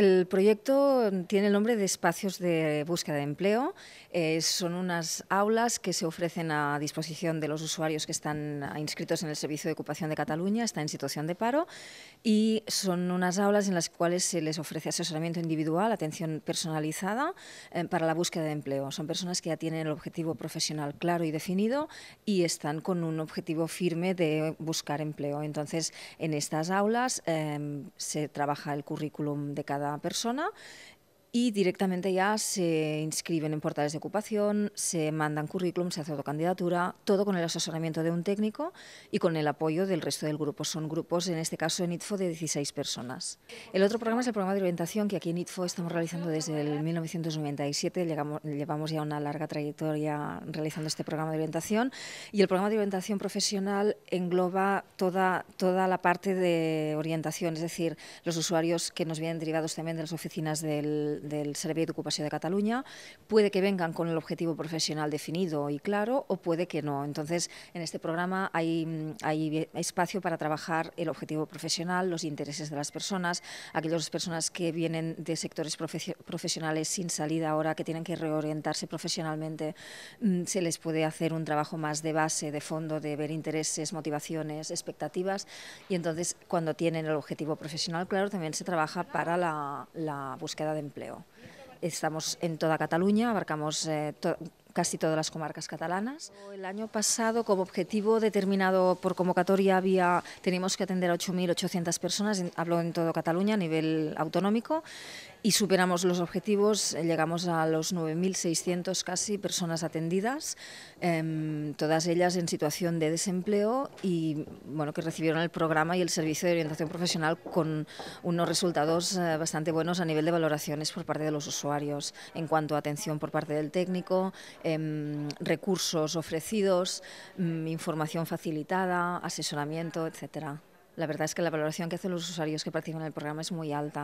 El proyecto tiene el nombre de Espacios de Búsqueda de Empleo. Eh, son unas aulas que se ofrecen a disposición de los usuarios que están inscritos en el Servicio de Ocupación de Cataluña, están en situación de paro, y son unas aulas en las cuales se les ofrece asesoramiento individual, atención personalizada eh, para la búsqueda de empleo. Son personas que ya tienen el objetivo profesional claro y definido y están con un objetivo firme de buscar empleo. Entonces, en estas aulas eh, se trabaja el currículum de cada persona y directamente ya se inscriben en portales de ocupación, se mandan currículum, se hace autocandidatura, todo con el asesoramiento de un técnico y con el apoyo del resto del grupo. Son grupos, en este caso en ITFO, de 16 personas. El otro programa es el programa de orientación que aquí en ITFO estamos realizando desde el 1997. llevamos ya una larga trayectoria realizando este programa de orientación y el programa de orientación profesional engloba toda, toda la parte de orientación, es decir, los usuarios que nos vienen derivados también de las oficinas del del, Servicio de Ocupación de Cataluña, puede que vengan con el objetivo profesional definido y claro o puede que no. Entonces, en este programa hay, mm, hay espacio para trabajar el objetivo profesional, los intereses de las personas, aquellas personas que vienen de sectores profesionales sin salida ahora, que tienen que reorientarse profesionalmente, mm, se les puede hacer un trabajo más de base, de fondo, de ver intereses, motivaciones, expectativas y entonces cuando tienen el objetivo profesional claro también se trabaja para la búsqueda de empleo. Estamos en toda Cataluña, abarcamos eh, casi todas las comarcas catalanas. El año pasado, como objetivo determinado por convocatoria, había, teníamos que atender a 8.800 personas, hablo en todo Cataluña a nivel autonómico, y superamos los objetivos, eh, llegamos a los 9.600 casi personas atendidas, em, todas ellas en situación de desempleo y bueno, que recibieron el programa y el servicio de orientación profesional con unos resultados eh, bastante buenos a nivel de valoraciones por parte de los usuarios en cuanto a atención por parte del técnico, Em, recursos ofrecidos, mm, información facilitada, asesoramiento, etcétera. La verdad es que la valoración que hacen los usuarios que participan en el programa es muy alta.